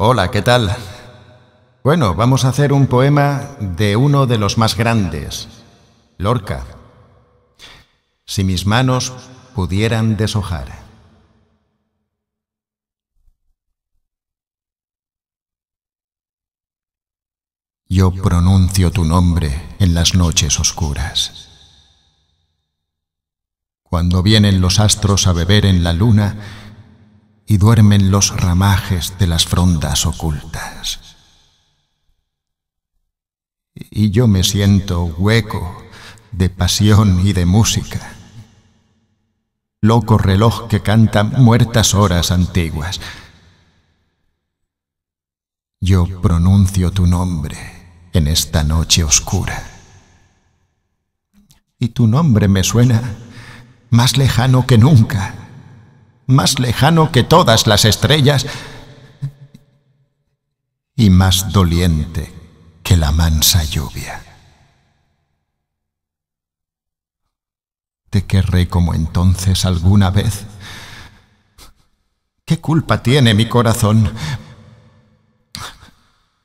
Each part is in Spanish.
Hola, ¿qué tal? Bueno, vamos a hacer un poema de uno de los más grandes, Lorca. Si mis manos pudieran deshojar. Yo pronuncio tu nombre en las noches oscuras. Cuando vienen los astros a beber en la luna, y duermen los ramajes de las frondas ocultas. Y yo me siento hueco de pasión y de música. Loco reloj que canta muertas horas antiguas. Yo pronuncio tu nombre en esta noche oscura. Y tu nombre me suena más lejano que nunca más lejano que todas las estrellas y más doliente que la mansa lluvia. Te querré como entonces alguna vez. ¿Qué culpa tiene mi corazón?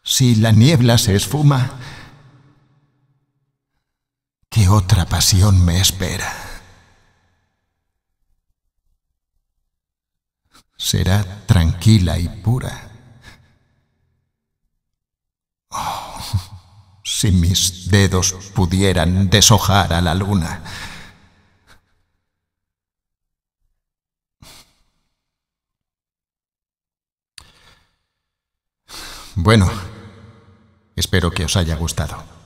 Si la niebla se esfuma, ¿qué otra pasión me espera? será tranquila y pura. Oh, si mis dedos pudieran deshojar a la luna. Bueno, espero que os haya gustado.